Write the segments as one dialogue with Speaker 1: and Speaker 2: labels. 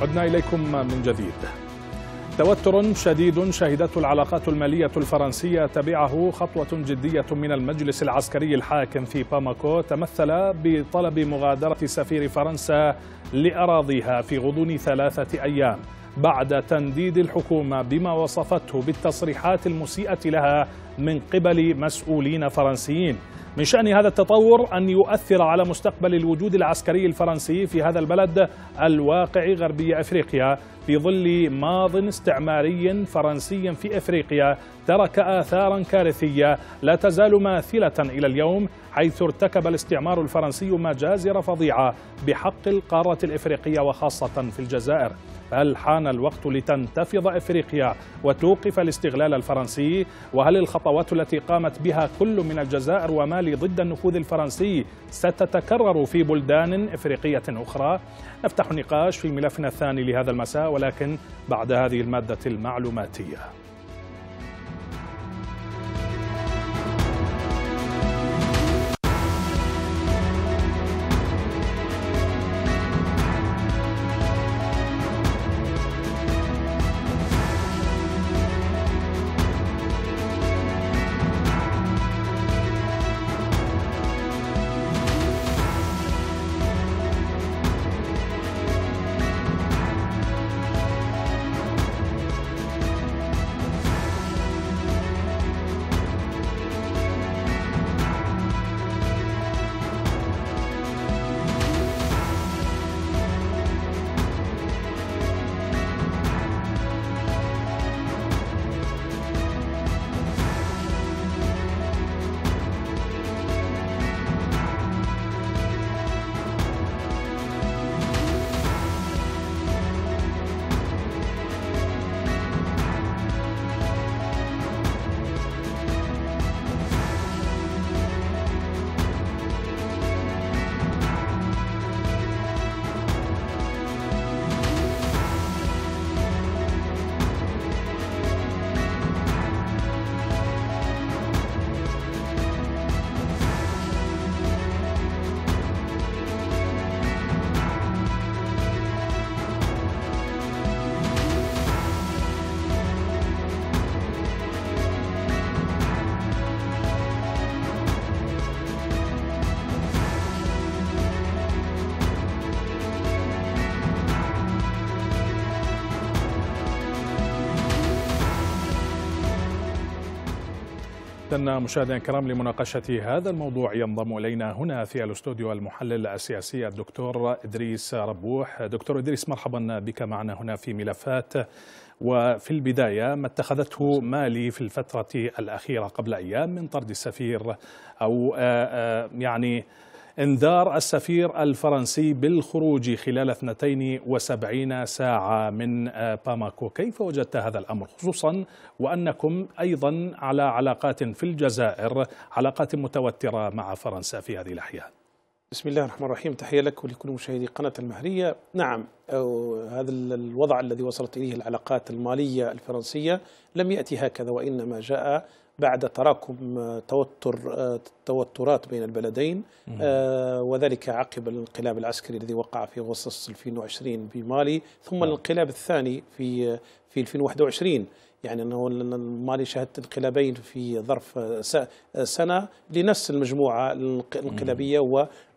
Speaker 1: عدنا إليكم من جديد توتر شديد شهدته العلاقات المالية الفرنسية تبعه خطوة جدية من المجلس العسكري الحاكم في باماكو تمثل بطلب مغادرة سفير فرنسا لأراضيها في غضون ثلاثة أيام بعد تنديد الحكومة بما وصفته بالتصريحات المسيئة لها من قبل مسؤولين فرنسيين من شأن هذا التطور أن يؤثر على مستقبل الوجود العسكري الفرنسي في هذا البلد الواقع غربي أفريقيا في ظل ماض استعماري فرنسي في أفريقيا ترك آثارا كارثية لا تزال ماثلة إلى اليوم حيث ارتكب الاستعمار الفرنسي مجازر فظيعة بحق القارة الإفريقية وخاصة في الجزائر هل حان الوقت لتنتفض افريقيا وتوقف الاستغلال الفرنسي وهل الخطوات التي قامت بها كل من الجزائر ومالي ضد النفوذ الفرنسي ستتكرر في بلدان افريقيه اخرى نفتح النقاش في ملفنا الثاني لهذا المساء ولكن بعد هذه الماده المعلوماتيه إذا مشاهدينا الكرام لمناقشة هذا الموضوع ينضم إلينا هنا في الاستوديو المحلل السياسي الدكتور إدريس ربوح دكتور إدريس مرحبا بك معنا هنا في ملفات وفي البداية ما اتخذته مالي في الفترة الأخيرة قبل أيام من طرد السفير أو آه، آه، يعني انذار السفير الفرنسي بالخروج خلال 72 ساعة من آه، باماكو كيف وجدت هذا الأمر خصوصا وأنكم أيضا على علاقات في الجزائر علاقات متوترة مع فرنسا في هذه الأحيان بسم الله الرحمن الرحيم تحية
Speaker 2: لك ولكل مشاهدي قناة المهرية نعم هذا الوضع الذي وصلت إليه العلاقات المالية الفرنسية لم يأتي هكذا وإنما جاء بعد تراكم آه، توتر التوترات آه، بين البلدين آه، وذلك عقب الانقلاب العسكري الذي وقع في اغسطس 2020 بمالي ثم نعم. الانقلاب الثاني في في 2021 يعني انه مالي شهدت انقلابين في ظرف سنه لنفس المجموعه الانقلابيه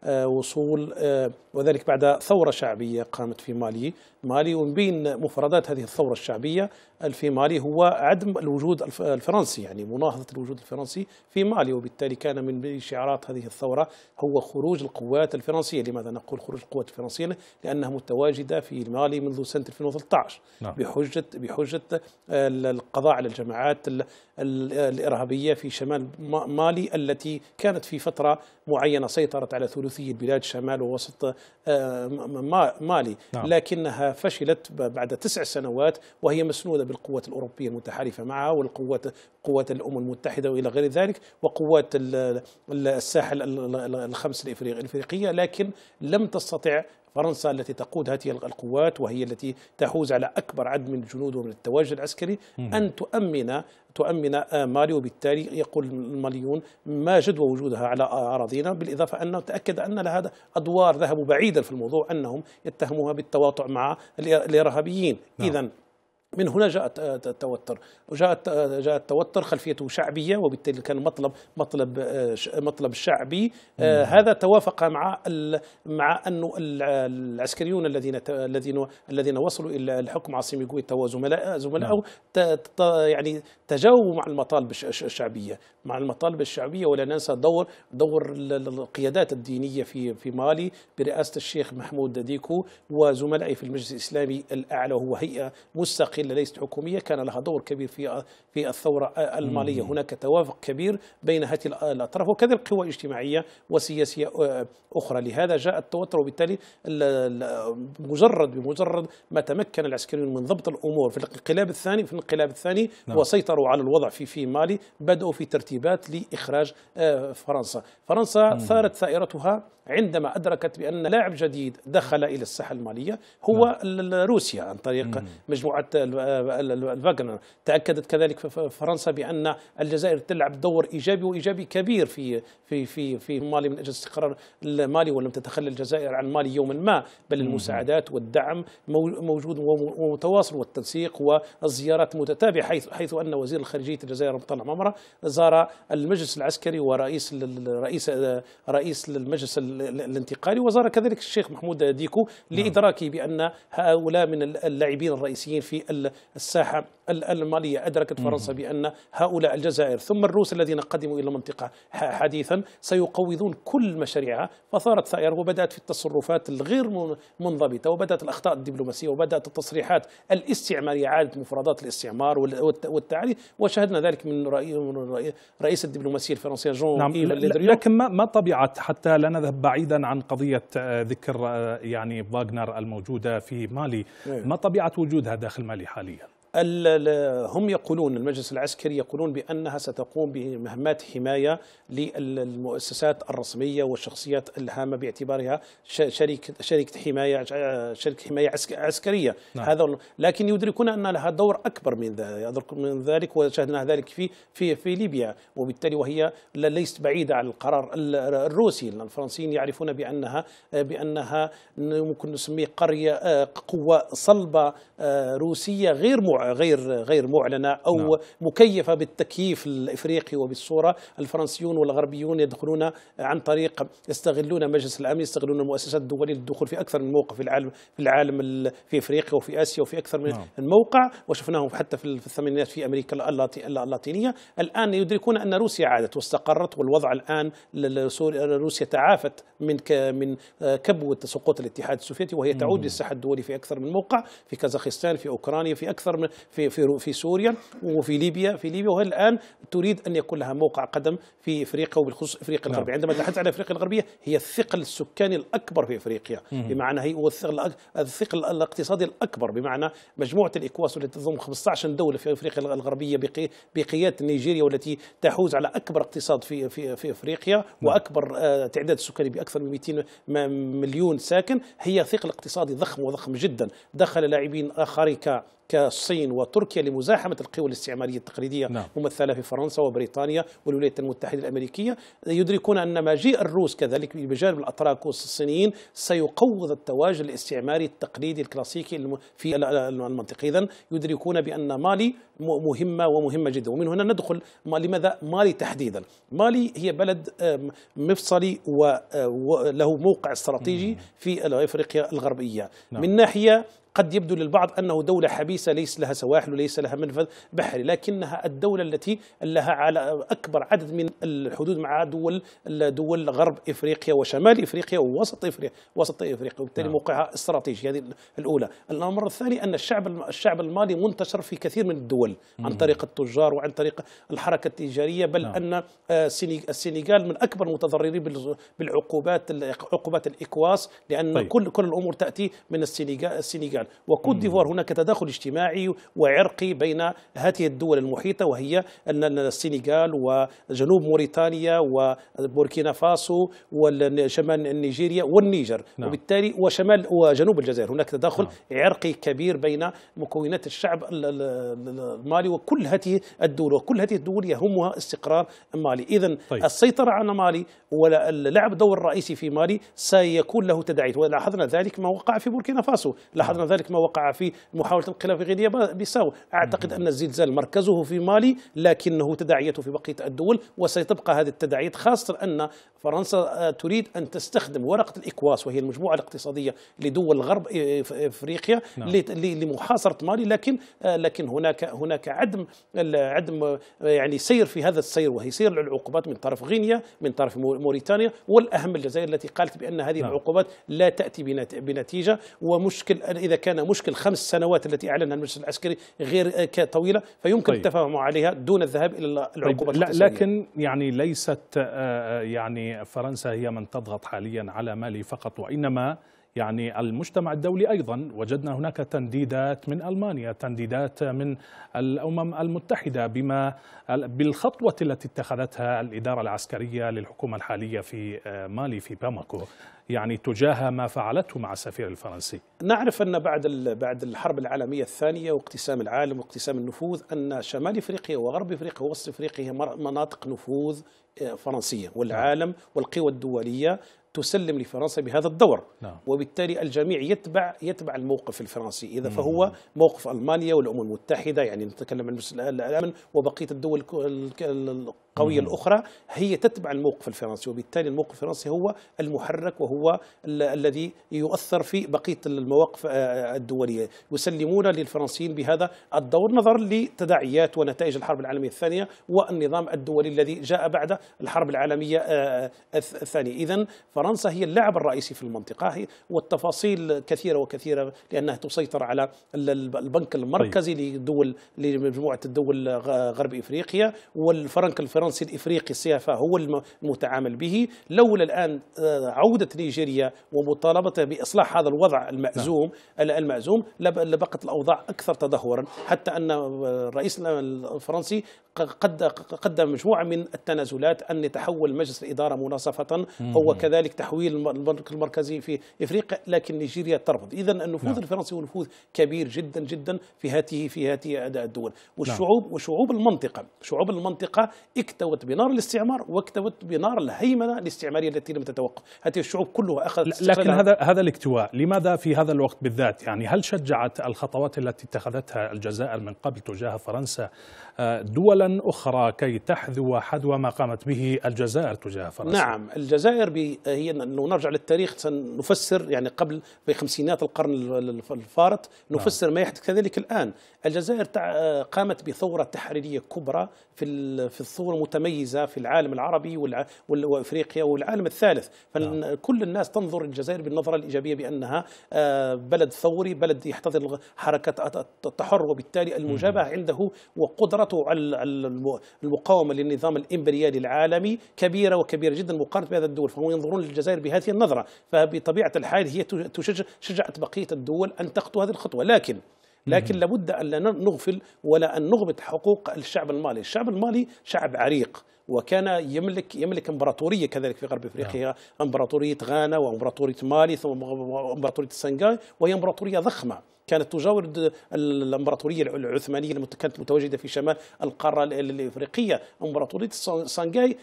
Speaker 2: آه، وصول آه، وذلك بعد ثورة شعبية قامت في مالي مالي ومن بين مفردات هذه الثورة الشعبية في مالي هو عدم الوجود الفرنسي يعني مناهضة الوجود الفرنسي في مالي وبالتالي كان من بين شعارات هذه الثورة هو خروج القوات الفرنسية لماذا نقول خروج القوات الفرنسية لأنها متواجدة في مالي منذ سنة 2013 نعم. بحجة بحجة آه، القضاء على الجماعات الإرهابية في شمال مالي التي كانت في فترة معينة سيطرت على ثلث ثلثي بلاد شمال ووسط آه، مالي نعم. لكنها فشلت بعد تسع سنوات وهي مسنودة بالقوات الأوروبية المتحالفة معها والقوات قوات الأمم المتحدة وإلى غير ذلك وقوات الساحل الخمس الإفريقية لكن لم تستطع فرنسا التي تقود هذه القوات وهي التي تحوز على أكبر عدد من الجنود ومن التواجد العسكري أن تؤمن تؤمن آه، مالي وبالتالي يقول المليون ما جدوى وجودها على أراضينا بالإضافة أنه تأكد أن لها أدوار ذهبوا بعيدا في الموضوع أنهم يتهموها بالتواطؤ مع الإرهابيين نعم. إذا من هنا جاء التوتر وجاء جاء التوتر خلفيته شعبيه وبالتالي كان مطلب مطلب آه، مطلب شعبي آه، هذا توافق مع مع انه العسكريون الذين الذين الذين وصلوا الى الحكم عاصم يقويتا وزملاء زملائه نعم. يعني تجاوبوا مع المطالب الشعبيه مع المطالب الشعبيه ولا ننسى دور دور القيادات الدينيه في في مالي برئاسه الشيخ محمود ديكو وزملائه في المجلس الاسلامي الاعلى وهو هيئه مستقله اللي ليست حكومية كان لها دور كبير في في الثورة المالية هناك توافق كبير بين هذه آه، الأطراف وكذلك قوى اجتماعية وسياسية آه، أخرى لهذا جاء التوتر وبالتالي مجرد بمجرد ما تمكن العسكريون من ضبط الأمور في الانقلاب الثاني في الانقلاب الثاني نعم. وسيطروا على الوضع في في مالي بدأوا في ترتيبات لإخراج آه، فرنسا فرنسا ثارت ثائرتها عندما أدركت بأن لاعب جديد دخل إلى الساحة المالية هو نعم. روسيا عن طريق مجموعة الفاغنر تأكدت كذلك فرنسا بان الجزائر تلعب دور ايجابي وايجابي كبير في في في في مالي من اجل استقرار المالي ولم تتخلى الجزائر عن مالي يوما ما بل المساعدات والدعم موجود ومتواصل والتنسيق والزيارات متتابعه حيث حيث ان وزير الخارجيه الجزائر مطلع ممره زار المجلس العسكري ورئيس رئيس رئيس المجلس الانتقالي وزار كذلك الشيخ محمود ديكو نعم. لادراكه بان هؤلاء من اللاعبين الرئيسيين في الساحه الألمانية أدركت فرنسا بأن هؤلاء الجزائر ثم الروس الذين قدموا إلى المنطقة حديثا سيقوضون كل مشاريعها فصارت ثائرة وبدأت في التصرفات الغير منضبطة وبدأت الأخطاء الدبلوماسية وبدأت التصريحات الاستعمارية عادة مفردات الاستعمار والتعري وشهدنا ذلك من رئيس الدبلوماسية الفرنسية جون نعم لكن
Speaker 1: ما طبيعة حتى لا نذهب بعيدا عن قضية آه، ذكر آه، يعني فاغنر الموجودة في مالي إيه. ما طبيعة وجودها داخل مالي حاليا؟ هم يقولون المجلس العسكري يقولون بأنها ستقوم بمهمات
Speaker 2: حماية للمؤسسات الرسمية والشخصيات الهامة باعتبارها شركة شركة حماية شركة حماية عسكرية نعم. هذا لكن يدركون أن لها دور أكبر من من ذلك وشاهدنا ذلك في في في ليبيا وبالتالي وهي ليست بعيدة عن القرار الروسي الفرنسيين يعرفون بأنها بأنها ممكن نسميه قرية آه، قوة صلبة آه، روسية غير معتمدة غير غير معلنه او نعم. مكيفه بالتكييف الافريقي وبالصوره الفرنسيون والغربيون يدخلون عن طريق يستغلون مجلس الامن يستغلون المؤسسات الدوليه للدخول في اكثر من موقع في العالم في العالم في افريقيا وفي اسيا وفي اكثر من نعم. موقع وشفناهم حتى في الثمانينات في امريكا اللاتينيه الان يدركون ان روسيا عادت واستقرت والوضع الان روسيا تعافت من من كبوه سقوط الاتحاد السوفيتي وهي تعود للساحه الدولي في اكثر من موقع في كازاخستان في اوكرانيا في اكثر من في في في سوريا وفي ليبيا في ليبيا وهي الان تريد ان يكون لها موقع قدم في افريقيا وبالخصوص افريقيا نعم. الغربيه عندما تحدث عن افريقيا الغربيه هي الثقل السكاني الاكبر في افريقيا بمعنى هي والثقل الثقل الاقتصادي الاكبر بمعنى مجموعه الاكواس التي تضم 15 دوله في افريقيا الغربيه بقياده نيجيريا والتي تحوز على اكبر اقتصاد في في في افريقيا نعم. واكبر آه، تعداد سكاني باكثر من 200 مليون ساكن هي ثقل اقتصادي ضخم وضخم جدا دخل لاعبين اخرين كالصين وتركيا لمزاحمة القوى الاستعمارية التقليدية نعم. ممثلة في فرنسا وبريطانيا والولايات المتحدة الأمريكية يدركون أن مجيء الروس كذلك بجانب الأتراك الصينيين سيقوض التواجد الاستعماري التقليدي الكلاسيكي في المنطقة إذا يدركون بأن مالي مهمة ومهمة جدا ومن هنا ندخل ما لماذا مالي تحديدا مالي هي بلد مفصلي وله آه، موقع استراتيجي في أفريقيا الغربية نعم. من ناحية قد يبدو للبعض أنه دولة حبيسة ليس لها سواحل وليس لها منفذ بحري لكنها الدولة التي لها على أكبر عدد من الحدود مع دول دول غرب إفريقيا وشمال إفريقيا ووسط إفريقيا وسط إفريقيا وبالتالي نعم. موقعها استراتيجي هذه الأولى الأمر الثاني أن الشعب الشعب المالي منتشر في كثير من الدول عن طريق التجار وعن طريق الحركة التجارية بل نعم. أن السنغال من أكبر المتضررين بالعقوبات عقوبات الإكواس لأن طيب. كل كل الأمور تأتي من السنغال جميعا وكوت ديفوار هناك تداخل اجتماعي وعرقي بين هذه الدول المحيطة وهي أن السنغال وجنوب موريتانيا وبوركينا فاسو وشمال نيجيريا والنيجر نعم. وبالتالي وشمال وجنوب الجزائر هناك تداخل نعم. عرقي كبير بين مكونات الشعب المالي وكل هذه الدول وكل هذه الدول يهمها استقرار مالي إذا طيب. السيطرة على مالي ولعب دور رئيسي في مالي سيكون له تداعيات ولاحظنا ذلك ما وقع في بوركينا فاسو لاحظنا نعم. ذلك ما وقع في محاولة انقلاب في غينيا بيساو أعتقد أن الزلزال مركزه في مالي لكنه تداعيته في بقية الدول وستبقى هذه التداعيات خاصة أن فرنسا آه، تريد أن تستخدم ورقة الإكواس وهي المجموعة الاقتصادية لدول غرب آه، آه، افريقيا نعم. لمحاصره مالي لكن لكن هناك هناك عدم عدم يعني سير في هذا السير وهي سير العقوبات من طرف غينيا من طرف موريتانيا والاهم الجزائر التي قالت بان هذه نعم. العقوبات لا تاتي بنتيجه ومشكل اذا كان مشكل خمس سنوات التي أعلنها المجلس العسكري غير آه، طويلة فيمكن طيب. التفاهم عليها دون الذهاب إلى العقوبات طيب. لا لكن
Speaker 1: يعني ليست آه، آه، يعني فرنسا هي من تضغط حاليا على مالي فقط وإنما يعني المجتمع الدولي أيضا وجدنا هناك تنديدات من ألمانيا تنديدات من الأمم المتحدة بما بالخطوة التي اتخذتها الإدارة العسكرية للحكومة الحالية في آه، مالي في باماكو يعني تجاه ما فعلته مع السفير الفرنسي
Speaker 2: نعرف أن بعد بعد الحرب العالمية الثانية واقتسام العالم واقتسام النفوذ أن شمال إفريقيا وغرب إفريقيا ووسط إفريقيا هي مناطق نفوذ آه، فرنسية والعالم والقوى الدولية تسلم لفرنسا بهذا الدور نعم. وبالتالي الجميع يتبع يتبع الموقف الفرنسي اذا فهو موقف المانيا والامم المتحده يعني نتكلم عن الامن وبقيه الدول القوية مم. الأخرى هي تتبع الموقف الفرنسي وبالتالي الموقف الفرنسي هو المحرك وهو ال الذي يؤثر في بقية المواقف آه، آه، الدولية يسلمون للفرنسيين بهذا الدور نظرا لتداعيات ونتائج الحرب العالمية الثانية والنظام الدولي الذي جاء بعد الحرب العالمية آه، الثانية إذا فرنسا هي اللاعب الرئيسي في المنطقة والتفاصيل كثيرة وكثيرة لأنها تسيطر على البنك المركزي طيب. لدول لمجموعة الدول غرب إفريقيا والفرنك الفرنسي الفرنسي الافريقي سيافا هو المتعامل به لولا الان آه، عوده نيجيريا ومطالبته باصلاح هذا الوضع المأزوم نعم. المأزوم لبقت الاوضاع اكثر تدهورا حتى ان الرئيس آه، الفرنسي قد قدم مجموعه من التنازلات ان يتحول مجلس الاداره مناصفه هو كذلك تحويل البنك المركزي في افريقيا لكن نيجيريا ترفض اذا النفوذ نعم. الفرنسي هو نفوذ كبير جدا جدا في هاته في اداء الدول نعم. والشعوب نعم. وشعوب المنطقه شعوب المنطقه اكتوت بنار الاستعمار واكتوت بنار الهيمنه الاستعماريه التي لم تتوقف هذه الشعوب كلها اخذت لكن هذا هذا
Speaker 1: الاكتواء لماذا في هذا الوقت بالذات يعني هل شجعت الخطوات التي اتخذتها الجزائر من قبل تجاه فرنسا دولا أخرى كي تحذو حذو ما قامت به الجزائر تجاه فرنسا نعم
Speaker 2: الجزائر هي لو نرجع للتاريخ سنفسر يعني قبل في خمسينات القرن الفارط نفسر نعم. ما يحدث كذلك الآن الجزائر قامت بثورة تحريرية كبرى في في الثورة المتميزة في العالم العربي وافريقيا والعالم الثالث فكل نعم. الناس تنظر الجزائر بالنظرة الإيجابية بأنها آه، بلد ثوري بلد يحتضن حركة التحرر وبالتالي المجابهة عنده وقدرة خسارته المقاومة للنظام الإمبريالي العالمي كبيرة وكبيرة جدا مقارنة بهذا الدول فهم ينظرون للجزائر بهذه النظرة فبطبيعة الحال هي شجعت بقية الدول أن تخطو هذه الخطوة لكن لكن لابد ان لا نغفل ولا ان نغبط حقوق الشعب المالي، الشعب المالي شعب عريق وكان يملك يملك امبراطوريه كذلك في غرب افريقيا نعم. امبراطوريه غانا وامبراطوريه مالي ثم امبراطوريه السنغال وهي امبراطوريه ضخمه كانت تجاور الامبراطوريه العثمانيه التي كانت متواجده في شمال القاره الافريقيه امبراطوريه سانغاي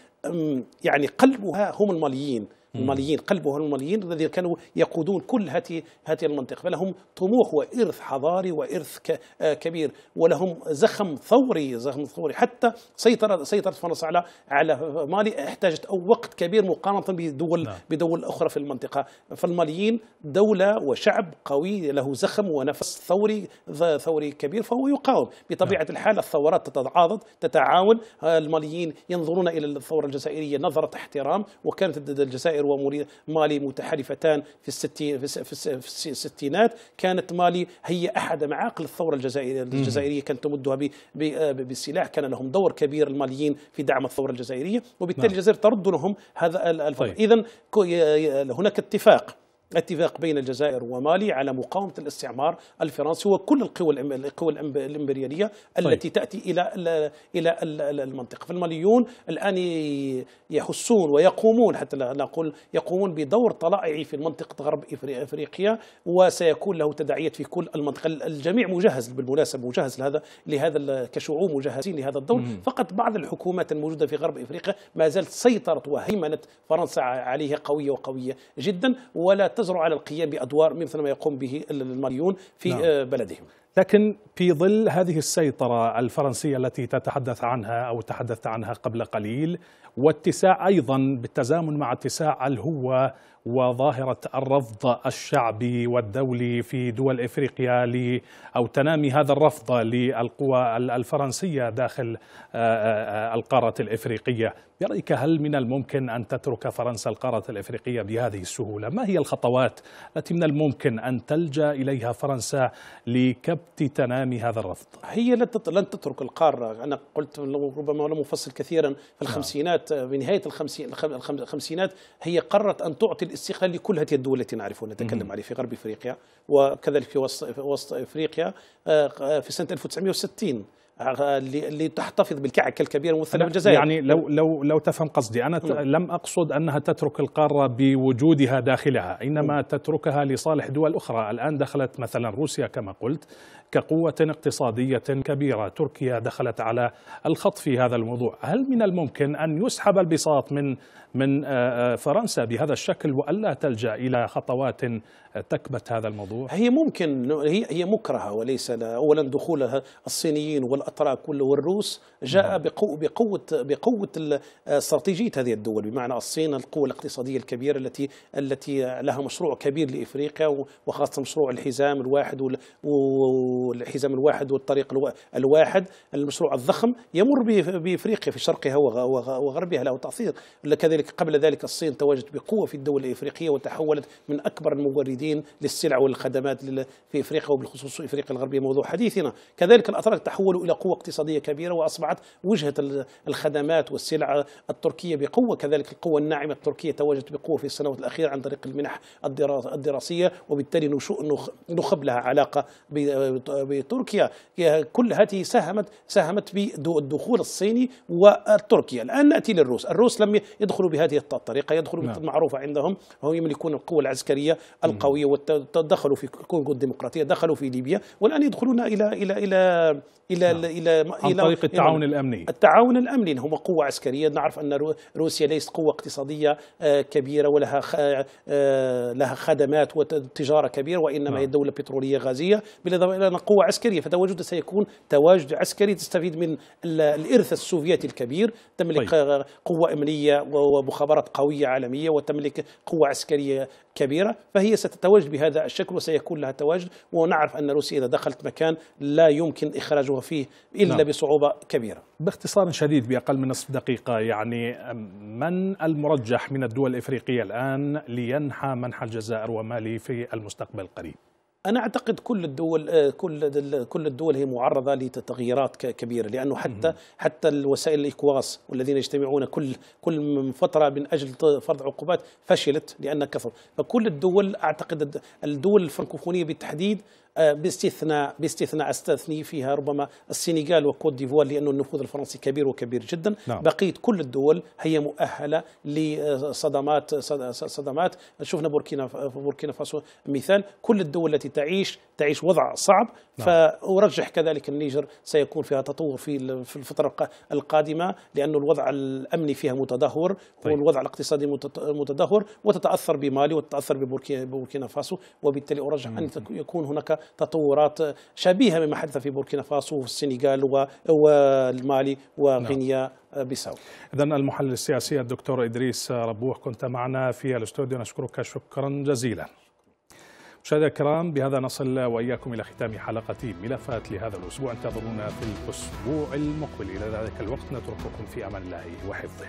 Speaker 2: يعني قلبها هم الماليين الماليين قلبها الماليين الذين كانوا يقودون كل هذه هذه المنطقه فلهم طموح وارث حضاري وارث آه، كبير ولهم زخم ثوري زخم ثوري حتى سيطرت سيطرت فرنسا على على مالي احتاجت او وقت كبير مقارنه بدول نعم. بدول اخرى في المنطقه فالماليين دوله وشعب قوي له زخم ونفس ثوري ثوري كبير فهو يقاوم بطبيعه نعم. الحال الثورات تتعاضد تتعاون آه، الماليين ينظرون الى الثوره الجزائريه نظره احترام وكانت الجزائر الجزائر ومالي متحالفتان في الستين في الستينات كانت مالي هي احد معاقل الثوره الجزائريه الجزائريه كانت تمدها بالسلاح آه، كان لهم دور كبير الماليين في دعم الثوره الجزائريه وبالتالي نعم. الجزائر ترد لهم هذا الفضل طيب. اذا هناك اتفاق اتفاق بين الجزائر ومالي على مقاومه الاستعمار الفرنسي وكل القوى القوى الامبرياليه طيب. التي طيب. تاتي الى الى المنطقه فالماليون الان يحسون ويقومون حتى لا نقول يقومون بدور طلائعي في منطقه غرب افريقيا وسيكون له تداعيات في كل المنطقه الجميع مجهز بالمناسبه مجهز لهذا لهذا كشعوب مجهزين لهذا الدور فقط بعض الحكومات الموجوده في غرب افريقيا ما زالت سيطرت وهيمنت فرنسا عليه قويه وقويه جدا ولا تزرع على القيام بأدوار مثل ما يقوم به الماليون في نعم. آه، بلدهم
Speaker 1: لكن في ظل هذه السيطرة الفرنسية التي تتحدث عنها أو تحدثت عنها قبل قليل واتساع أيضا بالتزامن مع اتساع الهوة وظاهرة الرفض الشعبي والدولي في دول إفريقيا أو تنامي هذا الرفض للقوى الفرنسية داخل آه، آه، القارة الإفريقية برأيك هل من الممكن أن تترك فرنسا القارة الإفريقية بهذه السهولة؟ ما هي الخطوات التي من الممكن أن تلجأ إليها فرنسا لكبت تنامي هذا الرفض؟ هي
Speaker 2: لن تترك القارة أنا قلت ربما لم أفصل كثيرا في نعم. الخمسينات بنهاية الخمسينات هي قررت أن تعطي الاستقلال لكل هذه الدول التي نعرفها نتكلم عليه في غرب إفريقيا وكذلك في وسط, في وسط إفريقيا آه، في سنة 1960 لتحتفظ بالكعكه الكبيره الممثله بالجزائر يعني لو
Speaker 1: لو لو تفهم قصدي انا م. نعم. لم اقصد انها تترك القاره بوجودها داخلها انما م. نعم. تتركها لصالح دول اخرى الان دخلت مثلا روسيا كما قلت كقوة اقتصادية كبيرة تركيا دخلت على الخط في هذا الموضوع هل من الممكن أن يسحب البساط من من آه، آه، فرنسا بهذا الشكل وألا تلجأ إلى خطوات تكبت هذا الموضوع
Speaker 2: هي ممكن هي هي مكرهة وليس أولا دخولها الصينيين والأتراك والروس جاء نعم. بقوة بقوة بقوة آه، استراتيجية هذه الدول بمعنى الصين القوة الاقتصادية الكبيرة التي التي لها مشروع كبير لإفريقيا وخاصة مشروع الحزام الواحد والحزام الواحد والطريق الواحد المشروع الضخم يمر بافريقيا في شرقها وغربها له تاثير كذلك قبل ذلك الصين تواجدت بقوه في الدول الافريقيه وتحولت من اكبر الموردين للسلع والخدمات في افريقيا وبالخصوص افريقيا الغربيه موضوع حديثنا كذلك الاتراك تحولوا الى قوه اقتصاديه كبيره واصبحت وجهه الخدمات والسلع التركيه بقوه كذلك القوه الناعمه التركيه تواجدت بقوه في السنوات الاخيره عن طريق المنح الدراسيه وبالتالي نشوء نخب لها علاقه بتركيا كل هذه ساهمت ساهمت بالدخول الصيني وتركيا الان ناتي للروس الروس لم يدخلوا بهذه الطريقه يدخلوا نعم. معروفه عندهم هم يملكون القوه العسكريه القويه ودخلوا في الكونغو الديمقراطيه دخلوا في ليبيا والان يدخلون الى الى الى الى نعم. الى الى عن إلى طريق التعاون الامني التعاون الامني هم قوه عسكريه نعرف ان روسيا ليست قوه اقتصاديه آه، كبيره ولها آه، لها خدمات وتجاره كبيره وانما نعم. هي دوله بتروليه غازيه بالاضافه الى قوة عسكرية فتواجدها سيكون تواجد عسكري تستفيد من الإرث السوفيتي الكبير تملك طيب. قوة أمنية ومخابرات قوية عالمية وتملك قوة عسكرية كبيرة فهي ستتواجد بهذا الشكل وسيكون لها تواجد ونعرف أن روسيا إذا دخلت مكان لا يمكن إخراجها فيه إلا نعم. بصعوبة
Speaker 1: كبيرة باختصار شديد بأقل من نصف دقيقة يعني من المرجح من الدول الإفريقية الآن لينحى منحى الجزائر ومالي في المستقبل القريب انا اعتقد كل الدول آه،
Speaker 2: كل كل الدول هي معرضه لتغييرات كبيره لانه حتى حتى الوسائل الاكواس والذين يجتمعون كل كل فتره من اجل فرض عقوبات فشلت لان كثر فكل الدول اعتقد الدول الفرنكوفونيه بالتحديد باستثناء باستثناء استثني فيها ربما السنغال وكوت ديفوار لأن النفوذ الفرنسي كبير وكبير جدا نعم. بقيه كل الدول هي مؤهله لصدمات صدمات شفنا بوركينا بوركينا فاسو مثال كل الدول التي تعيش تعيش وضع صعب نعم. فأرجح كذلك النيجر سيكون فيها تطور في الفترة القادمة لأن الوضع الأمني فيها متدهور طيب. والوضع الاقتصادي متدهور وتتأثر بمالي وتتأثر ببوركينا فاسو وبالتالي أرجح مم. أن يكون هناك تطورات شبيهة مما حدث في بوركينا فاسو والسنغال والمالي نعم. وغينيا نعم. بيساو
Speaker 1: إذا المحلل السياسي الدكتور إدريس ربوح كنت معنا في الاستوديو نشكرك شكرا جزيلا مشاهدينا الكرام بهذا نصل واياكم الى ختام حلقه ملفات لهذا الاسبوع انتظرونا في الاسبوع المقبل الى ذلك الوقت نترككم في امان الله وحفظه.